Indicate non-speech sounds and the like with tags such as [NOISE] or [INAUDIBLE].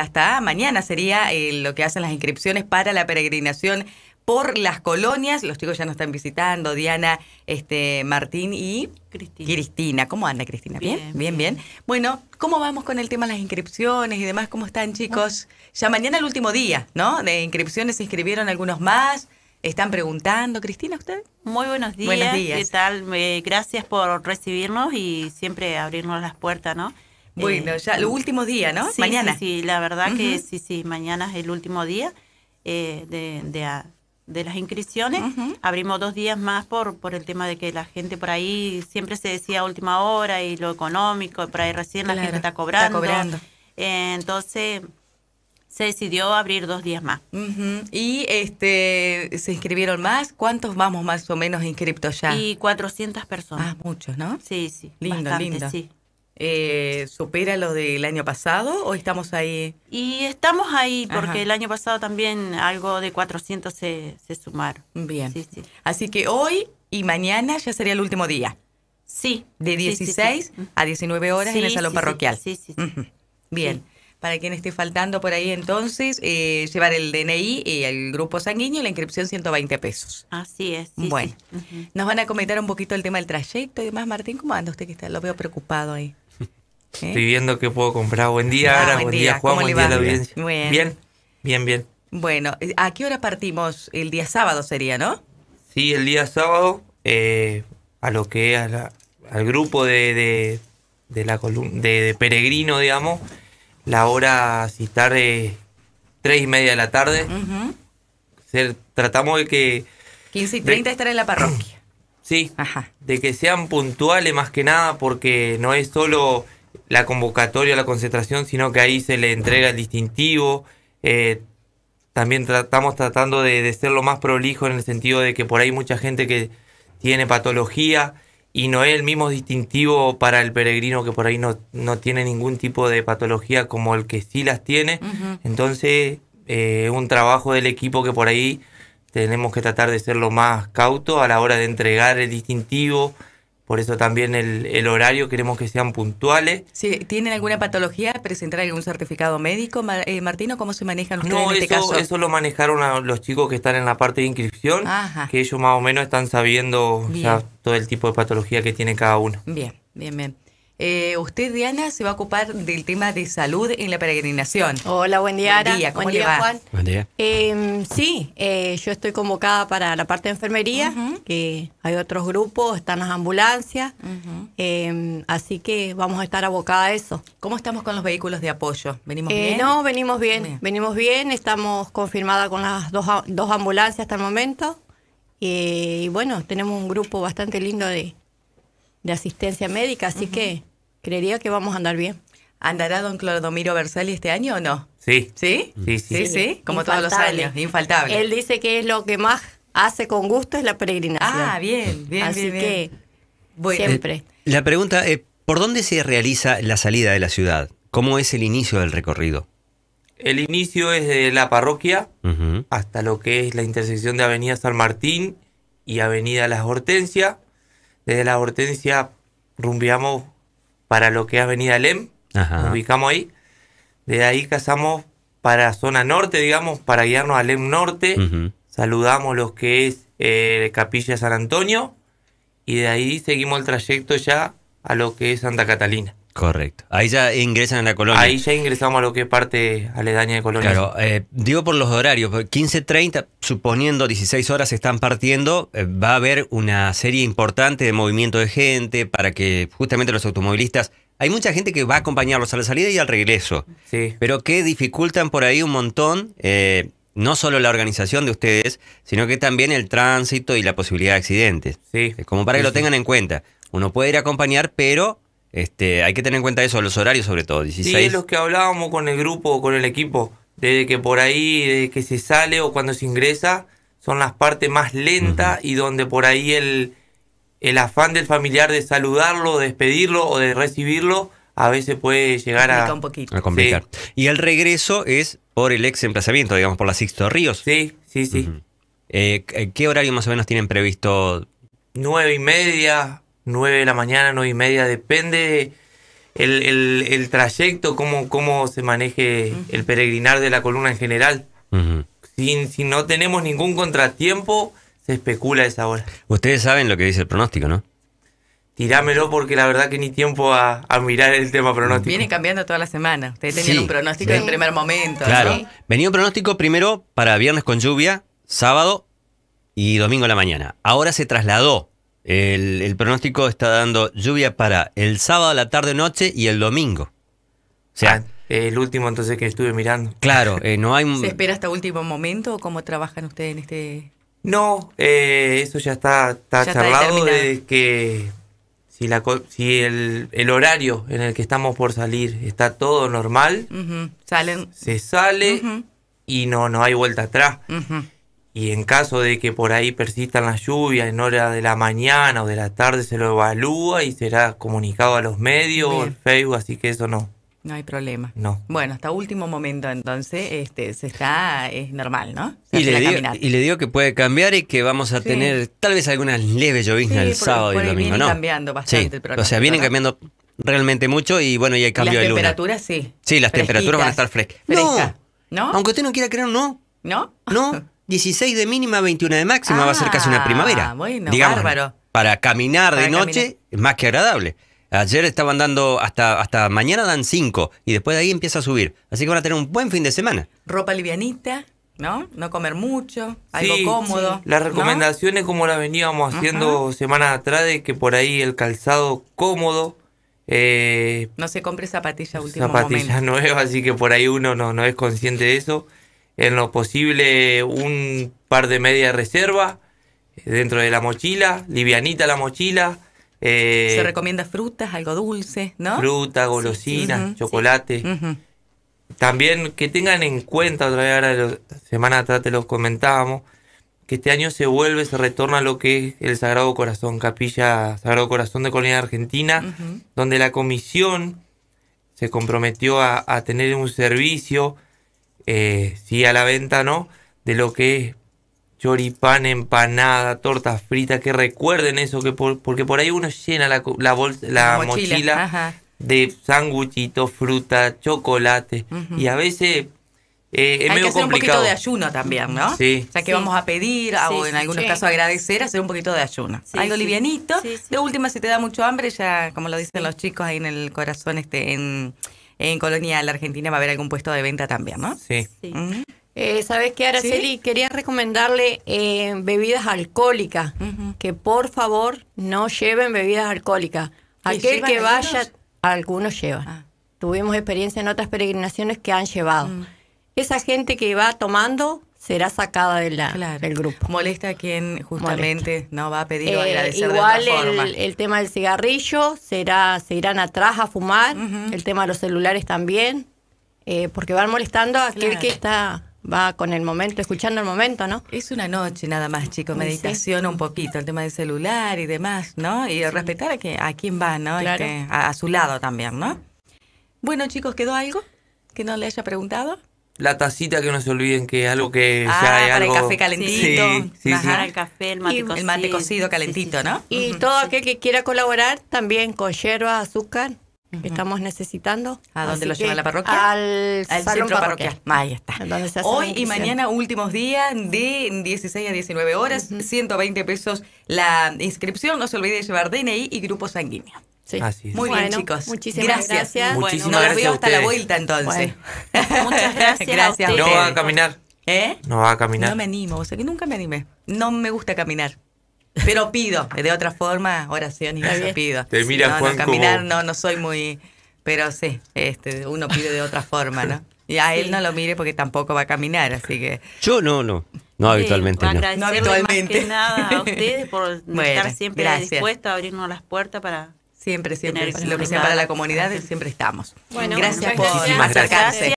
hasta mañana sería eh, lo que hacen las inscripciones para la peregrinación por las colonias. Los chicos ya nos están visitando, Diana, este, Martín y Cristina. ¿Cómo anda Cristina? ¿Bien? Bien, bien, Bueno, ¿cómo vamos con el tema de las inscripciones y demás? ¿Cómo están chicos? Ya mañana el último día, ¿no? De inscripciones se inscribieron algunos más. Están preguntando, Cristina, ¿usted? Muy buenos días. Buenos días. ¿Qué tal? Eh, gracias por recibirnos y siempre abrirnos las puertas, ¿no? Bueno, ya los último día, ¿no? Sí, mañana. Sí, la verdad que sí, sí, mañana es el último día eh, de, las inscripciones. Abrimos dos días más por, el tema de que la gente por ahí siempre se decía última hora y lo económico, por ahí recién la gente está cobrando. cobrando. Eh, entonces se decidió abrir dos días más. ¿Y este, se inscribieron más? ¿Cuántos vamos más o menos inscriptos ya? Y 400 personas. Ah, muchos, ¿no? Sí, sí. Lindo, Sí eh, supera lo del año pasado o estamos ahí? Y estamos ahí porque el año pasado también algo de 400 se, sumaron. Bien. Así que hoy y mañana ya sería el último día. Sí. De 16 mm. a 19 horas en el salón parroquial. Sí, sí. Bien. Para quien esté faltando por ahí entonces, eh, llevar el DNI y eh, el grupo sanguíneo y la inscripción 120 pesos. Así es. bueno, nos van a comentar un poquito el tema del trayecto y demás. Martín, ¿cómo anda usted que está? Lo veo preocupado ahí. Estoy viendo que puedo comprar. Buen día, ah, Buen, día, Juan. Buen día, Bien. bien. bien, Bueno, ¿a qué hora partimos? El día sábado sería, ¿no? Sí, el día sábado eh, a lo que es al grupo de, de, la de, peregrino, digamos, la hora si tarde tres y media de la tarde. tratamos de que 15 y 30 estar en la parroquia. Sí, Ajá. de que sean puntuales más que nada porque no es solo la convocatoria, la concentración, sino que ahí se le entrega el distintivo. Eh, también estamos tratando de, de, ser lo más prolijo en el sentido de que por ahí mucha gente que tiene patología y no es el mismo distintivo para el peregrino que por ahí no, tiene ningún tipo de patología como el que sí las tiene. Entonces, eh, un trabajo del equipo que por ahí tenemos que tratar de ser lo más cauto a la hora de entregar el distintivo, por eso también el, horario queremos que sean puntuales. Si ¿Tienen alguna patología? ¿Presentar algún certificado médico, eh, Martino? ¿Cómo se manejan ustedes en este eso, eso lo manejaron los chicos que están en la parte de inscripción, que ellos más o menos están sabiendo ya todo el tipo de patología que tiene cada uno. Bien, bien, bien. Eh, usted, Diana, se va a ocupar del tema de salud en la peregrinación. Hola, buen día, Ana. Buen día, Juan. Em, sí, eh, yo estoy convocada para la parte de enfermería, que hay otros grupos, están las ambulancias, em, así que vamos a estar abocada a eso. ¿Cómo estamos con los vehículos de apoyo? ¿Venimos eh, bien? No, venimos bien, venimos bien, estamos confirmadas con las dos, ambulancias hasta el momento. y bueno, tenemos un grupo bastante lindo de, de asistencia médica, así que Creería que vamos a andar bien. ¿Andará don Clodomiro Bersali este año o no? Sí. ¿Sí? Sí, sí. como todos los años, infaltable. Él dice que es lo que más hace con gusto es la peregrinación. Ah, bien, bien, Así que, siempre. Eh, la pregunta es, eh, ¿por dónde se realiza la salida de la ciudad? ¿Cómo es el inicio del recorrido? El inicio es de la parroquia hasta lo que es la intersección de Avenida San Martín y Avenida Las Hortensias. Desde Las Hortensias rumbiamos para lo que es Avenida Lem, nos ubicamos ahí. De ahí cazamos para zona norte, digamos, para guiarnos a Lem Norte. Saludamos los que es eh, Capilla San Antonio y de ahí seguimos el trayecto ya a lo que es Santa Catalina. Correcto. Ahí ya ingresan a la colonia. Ahí ya ingresamos a lo que parte aledaña de colonia. Claro, eh, digo por los horarios, 15.30, suponiendo 16 horas están partiendo, eh, va a haber una serie importante de movimiento de gente para que justamente los automovilistas... Hay mucha gente que va a acompañarlos a la salida y al regreso, sí. pero que dificultan por ahí un montón, eh, no solo la organización de ustedes, sino que también el tránsito y la posibilidad de accidentes. Sí. Como para que lo tengan en cuenta. Uno puede ir a acompañar, pero este, hay que tener en cuenta eso, los horarios sobre todo. 16. Sí, los que hablábamos con el grupo, con el equipo, desde que por ahí, desde que se sale o cuando se ingresa, son las partes más lentas y donde por ahí el, el afán del familiar de saludarlo, despedirlo o de recibirlo, a veces puede llegar a, complicar. Y el regreso es por el ex emplazamiento, digamos, por la Sixto Ríos. Sí, sí, sí. Eh, ¿Qué horario más o menos tienen previsto? Nueve y media, 9 de la mañana, 9 y media, depende el, trayecto, cómo, cómo se maneje el peregrinar de la columna en general. si, no tenemos ningún contratiempo, se especula esa hora. Ustedes saben lo que dice el pronóstico, ¿no? Tirámelo porque la verdad que ni tiempo a, mirar el tema pronóstico. Viene cambiando toda la semana. Ustedes tenían un pronóstico en primer momento. Claro. Venía un pronóstico primero para viernes con lluvia, sábado y domingo a la mañana. Ahora se trasladó el, pronóstico está dando lluvia para el sábado, la tarde, noche y el domingo. O sea, ah, el último entonces que estuve mirando. Claro, eh, no hay... [LAUGHS] ¿Se espera hasta último momento o cómo trabajan ustedes en este...? No, eh, eso ya está, charlado de que si, la, si el, horario en el que estamos por salir está todo normal, Salen. se sale y no, no hay vuelta atrás y en caso de que por ahí persistan las lluvias en hora de la mañana o de la tarde se lo evalúa y será comunicado a los medios, Facebook, así que eso no. No hay problema. No. Bueno, hasta último momento entonces este se está es normal, ¿no? y le, digo, que puede cambiar y que vamos a tener tal vez algunas leves lloviznas el sábado y el domingo, ¿no? cambiando bastante O sea, vienen cambiando realmente mucho y bueno, y hay cambio de luna. Las temperaturas sí. Sí, las temperaturas van a estar frescas. No. no. Aunque usted no quiera creer, no. ¿No? No. [LAUGHS] 16 de mínima, 21 de máxima, va a ser casi una ah, primavera. Bueno, bárbaro. Para caminar de noche es más que agradable. Ayer estaban dando, hasta, hasta mañana dan 5 y después de ahí empieza a subir. Así que van a tener un buen fin de semana. Ropa livianita, ¿no? No comer mucho, algo cómodo. Las recomendaciones como las veníamos haciendo semanas atrás de que por ahí el calzado cómodo. Eh, no se compre zapatilla último Zapatillas nuevas, así que por ahí uno no, no es consciente de eso en lo posible un par de media reserva eh, dentro de la mochila, livianita la mochila. Eh, se recomienda frutas, algo dulce, ¿no? Fruta, golosinas, chocolate. También que tengan en cuenta, otra vez ahora semana atrás te los comentábamos, que este año se vuelve, se retorna a lo que es el Sagrado Corazón, Capilla Sagrado Corazón de Colonia Argentina, donde la comisión se comprometió a, a tener un servicio eh, sí a la venta, ¿no? De lo que es choripán, empanada, tortas fritas, que recuerden eso, que porque por ahí uno llena la, la, bolsa, la, mochila, de sanguchitos, fruta, chocolate, y a veces... Eh, es medio complicado. un poquito de ayuno también, ¿no? Sí. O sea, que vamos a pedir, o en algunos casos agradecer, hacer un poquito de ayuno. Algo livianito. De última, si te da mucho hambre, ya, como lo dicen los chicos ahí en el corazón, este, en, en Colonia La Argentina va a haber algún puesto de venta también, ¿no? Sí. Mm. Eh, ¿Sabes qué, Araceli? Quería recomendarle eh, bebidas alcohólicas, que por favor no lleven bebidas alcohólicas. Aquel que vaya, algunos, llevan. Ah. Tuvimos experiencia en otras peregrinaciones que han llevado. Mm. Esa gente que va tomando será sacada del grupo. Molesta a quien justamente no va a pedir o eh, agradecer igual de forma. El, el, tema del cigarrillo, será, se irán atrás a fumar, el tema de los celulares también, eh, porque van molestando a aquel que está va con el momento, escuchando el momento, ¿no? Es una noche nada más, chicos, meditación un poquito, el tema del celular y demás, ¿no? Y respetar a, que, a quién va, ¿no? Este, a, a, su lado también, ¿no? Bueno, chicos, ¿quedó algo que no le haya preguntado? la tacita que no se olviden que es algo que ah, para el café calentito bajar el café el mate cocido el mate cocido calentito no y todo aquel que quiera colaborar también con yerba, azúcar estamos necesitando. ¿A dónde lo lleva la parroquia? Al, centro parroquial. Ahí está. Hoy y mañana, últimos días, de 16 a 19 horas, 120 pesos la inscripción. No se olvide de llevar DNI y grupo sanguíneo. Muy bien, chicos. Muchísimas gracias. bueno, gracias nos vemos hasta la vuelta entonces. [LAUGHS] Muchas [LAUGHS] gracias. a no va a caminar. ¿Eh? No va a caminar. No me animo, o sea que nunca me animé. No me gusta caminar. Pero pido, de otra forma, oración y eso pido. mira caminar no, no soy muy. Pero sí, este, uno pide de otra forma, ¿no? Y a él no lo mire porque tampoco va a caminar, así que. Yo no, no. No habitualmente. no. habitualmente. Gracias nada a ustedes por [LAUGHS] estar siempre dispuestos a abrirnos las puertas para Siempre, siempre. lo que sea para la comunidad, siempre estamos. Bueno, gracias por acercarse.